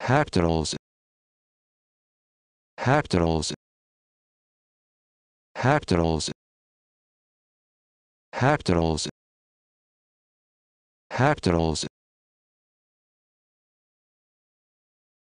hectares hectares hectares hectares hectares